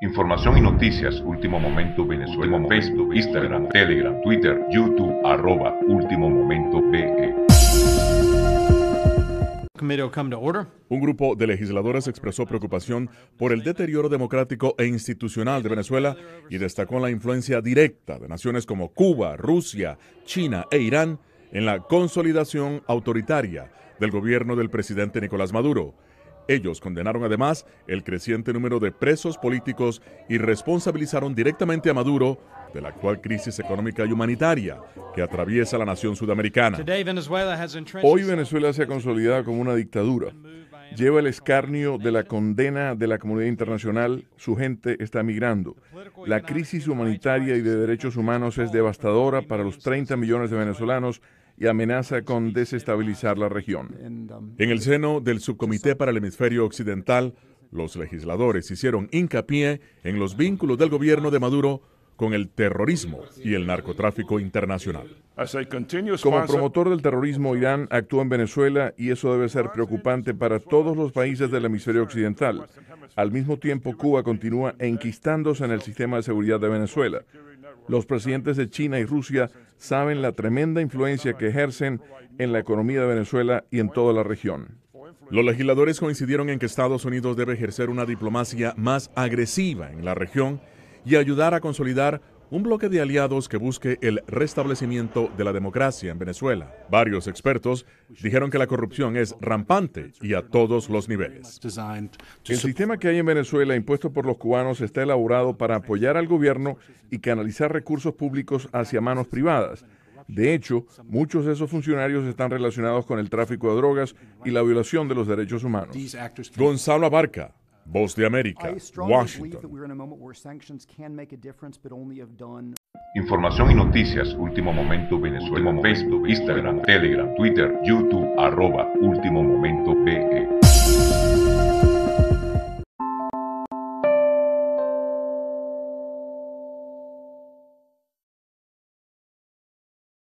Información y noticias. Último momento Venezuela. Facebook, Instagram, Telegram, Twitter, YouTube, arroba. Último momento e. Un grupo de legisladores expresó preocupación por el deterioro democrático e institucional de Venezuela y destacó la influencia directa de naciones como Cuba, Rusia, China e Irán en la consolidación autoritaria del gobierno del presidente Nicolás Maduro ellos condenaron además el creciente número de presos políticos y responsabilizaron directamente a Maduro de la actual crisis económica y humanitaria que atraviesa la nación sudamericana. Hoy Venezuela se ha consolidado como una dictadura. Lleva el escarnio de la condena de la comunidad internacional, su gente está migrando. La crisis humanitaria y de derechos humanos es devastadora para los 30 millones de venezolanos y amenaza con desestabilizar la región. En el seno del Subcomité para el Hemisferio Occidental, los legisladores hicieron hincapié en los vínculos del gobierno de Maduro con el terrorismo y el narcotráfico internacional. Como promotor del terrorismo, Irán actúa en Venezuela y eso debe ser preocupante para todos los países del hemisferio occidental. Al mismo tiempo, Cuba continúa enquistándose en el sistema de seguridad de Venezuela. Los presidentes de China y Rusia saben la tremenda influencia que ejercen en la economía de Venezuela y en toda la región. Los legisladores coincidieron en que Estados Unidos debe ejercer una diplomacia más agresiva en la región y ayudar a consolidar un bloque de aliados que busque el restablecimiento de la democracia en Venezuela. Varios expertos dijeron que la corrupción es rampante y a todos los niveles. El sistema que hay en Venezuela impuesto por los cubanos está elaborado para apoyar al gobierno y canalizar recursos públicos hacia manos privadas. De hecho, muchos de esos funcionarios están relacionados con el tráfico de drogas y la violación de los derechos humanos. Gonzalo Abarca, Voz de América, Washington. Información y noticias, último momento Venezuela, Facebook, Instagram, Telegram, Twitter, YouTube, arroba, último momento PE.